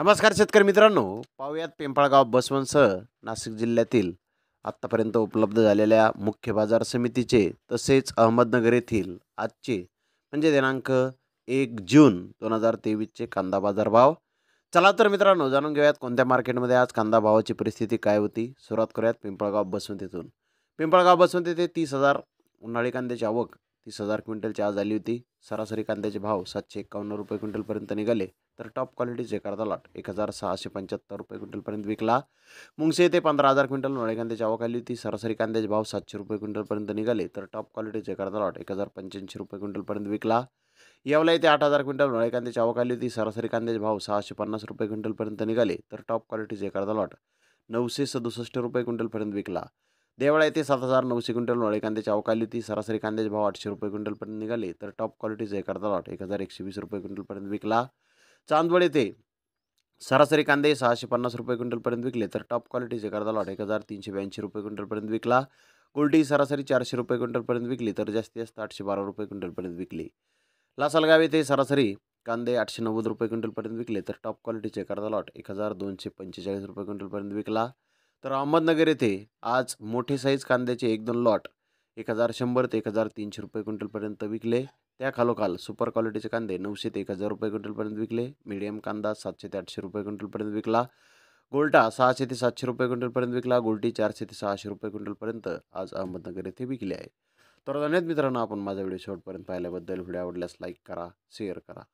नमस्कार शेतकरी मित्रांनो पाहूयात पिंपळगाव बसवंतसह नाशिक जिल्ह्यातील आत्तापर्यंत उपलब्ध झालेल्या मुख्य बाजार समितीचे तसेच अहमदनगर येथील आजचे म्हणजे दिनांक एक जून दोन हजार तेवीसचे कांदा बाजार भाव चला तर मित्रांनो जाणून घेऊयात कोणत्या मार्केटमध्ये आज कांदा भावाची परिस्थिती काय होती सुरुवात करूयात पिंपळगाव बसवंत येथून पिंपळगाव बसवंत येथे तीस हजार उन्हाळी कांद्याची आवक तीस हजार क्विंटलची आज आली होती सरासरी कांद्याचे भाव सातशे एकावन्न रुपये क्विंटलपर्यंत निघाले तर टॉप क्वालिटीचे करता लॉट एक हजार सहाशे पंच्याहत्तर रुपये क्विंटलपर्यंत विकला मुंगसे ते पंधरा हजार क्विंटल नळे कांद्याची आवक आली होती सरासरी कांद्याचे भाव सातशे रुपये क्विंटलपर्यंत निघाले तर टॉप क्वालिटीचे करता लॉट एक हजार पंच्याऐंशी रुपये क्विंटलपर्यंत विकला येवला येथे आठ हजार क्विंटल नळे कांद्याची आवक आली होती सरासरी कांद्याचे भाव सहाशे पन्नास रुपये क्विंटलपर्यंत निघाले तर टॉप क्वालिटीचे करता लॉट नऊशे सदुसष्ट रुपये क्विंटलपर्यंत विकला देवळा येथे सात हजार नऊशे क्विंटल वाळे कांद्याची अवकाली होती सरासरी कांद्याचे भाव आठशे रुपये क्विंटलपर्यंत निघाले तर टॉप क्वालिटीचे एखादा लॉट एक हजार एकशे वीस रुपये क्विंटलपर्यंत विकला चांदवड येथे सरासरी कांदे सहाशे पन्नास रुपये क्विंटलपर्यंत विकले तर टॉप क्वालिटीचे कर्जा लॉट एक हजार तीनशे ब्याऐंशी रुपये क्विंटलपर्यंत विकला गोल्टी सरासरी चारशे रुपये क्विंटलपर्यंत विकली तर जास्तीत जास्त आठशे बारा रुपये क्विंटलपर्यंत विकली लासलगाव येथे सरासरी कांदे आठशे नव्वद रुपये क्विंटलपर्यंत विकले तर टॉप क्वालिटीचे कर्जा लॉट एक हजार दोनशे पंचेचाळीस रुपये क्विंटलपर्यंत विकला तर अहमदनगर येथे आज मोठे साईज कांद्याचे एक दोन लॉट एक हजार शंभर ते एक हजार तीनशे रुपये क्विंटलपर्यंत विकले त्या खालोखाल सुपर क्वालिटीचे कांदे नऊशे ते एक हजार रुपये क्विंटलपर्यंत विकले मिडियम कांदा सातशे ते आठशे रुपये क्विंटलपर्यंत विकला गोल्टा सहाशे ते सातशे रुपये क्विंटलपर्यंत विकला गोल्टी चारशे ते सहाशे रुपये क्विंटलपर्यंत आज अहमदनगर येथे विकले आहे तर धन्यवाद मित्रांनो आपण माझा व्हिडिओ शेवटपर्यंत पाहिल्याबद्दल व्हिडिओ आवडल्यास लाईक करा शेअर करा